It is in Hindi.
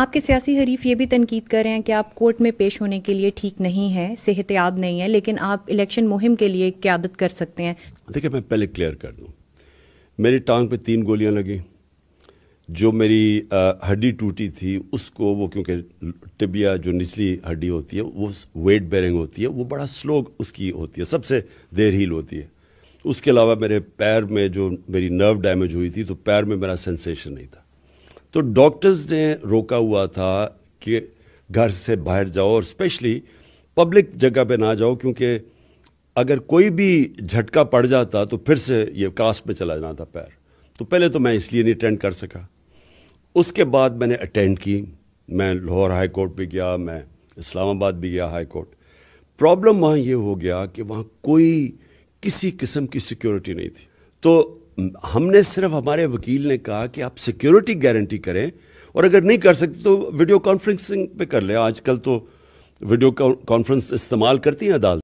आपके सियासी हरीफ ये भी तनकीद कर रहे हैं कि आप कोर्ट में पेश होने के लिए ठीक नहीं है सेहतियाब नहीं है लेकिन आप इलेक्शन मुहिम के लिए क्यादत कर सकते हैं देखिए मैं पहले क्लियर कर दूँ मेरी टांग पे तीन गोलियाँ लगी जो मेरी हड्डी टूटी थी उसको वो क्योंकि टिबिया जो निचली हड्डी होती है वो वेट बेरिंग होती है वो बड़ा स्लो उसकी होती है सबसे देर हील होती है उसके अलावा मेरे पैर में जो मेरी नर्व डैमेज हुई थी तो पैर में मेरा सेंसेशन नहीं था तो डॉक्टर्स ने रोका हुआ था कि घर से बाहर जाओ और स्पेशली पब्लिक जगह पे ना जाओ क्योंकि अगर कोई भी झटका पड़ जाता तो फिर से ये कास्ट पे चला जाना था पैर तो पहले तो मैं इसलिए नहीं अटेंड कर सका उसके बाद मैंने अटेंड की मैं लाहौर हाई कोर्ट भी गया मैं इस्लामाबाद भी गया हाई कोर्ट प्रॉब्लम वहाँ ये हो गया कि वहाँ कोई किसी किस्म की सिक्योरिटी नहीं थी तो हमने सिर्फ हमारे वकील ने कहा कि आप सिक्योरिटी गारंटी करें और अगर नहीं कर सकते तो वीडियो कॉन्फ्रेंसिंग पे कर ले आजकल तो वीडियो कॉन्फ्रेंस इस्तेमाल करती हैं अदालत